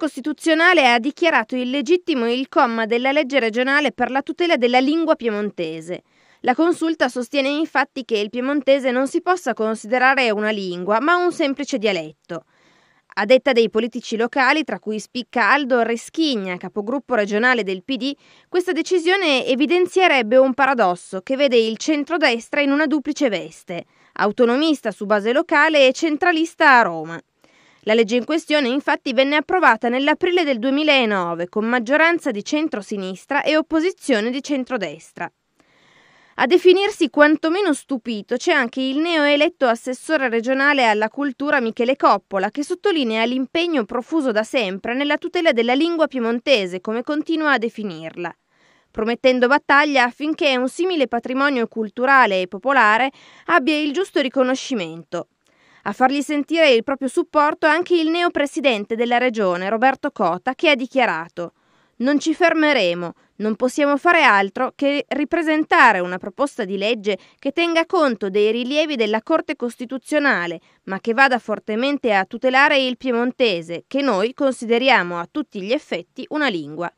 Costituzionale ha dichiarato illegittimo il comma della legge regionale per la tutela della lingua piemontese. La consulta sostiene infatti che il piemontese non si possa considerare una lingua, ma un semplice dialetto. A detta dei politici locali, tra cui spicca Aldo Reschigna, capogruppo regionale del PD, questa decisione evidenzierebbe un paradosso che vede il centrodestra in una duplice veste, autonomista su base locale e centralista a Roma. La legge in questione infatti venne approvata nell'aprile del 2009 con maggioranza di centro-sinistra e opposizione di centrodestra. A definirsi quantomeno stupito c'è anche il neoeletto assessore regionale alla cultura Michele Coppola, che sottolinea l'impegno profuso da sempre nella tutela della lingua piemontese, come continua a definirla, promettendo battaglia affinché un simile patrimonio culturale e popolare abbia il giusto riconoscimento. A fargli sentire il proprio supporto anche il neo presidente della regione, Roberto Cota, che ha dichiarato non ci fermeremo, non possiamo fare altro che ripresentare una proposta di legge che tenga conto dei rilievi della Corte Costituzionale, ma che vada fortemente a tutelare il piemontese, che noi consideriamo a tutti gli effetti una lingua.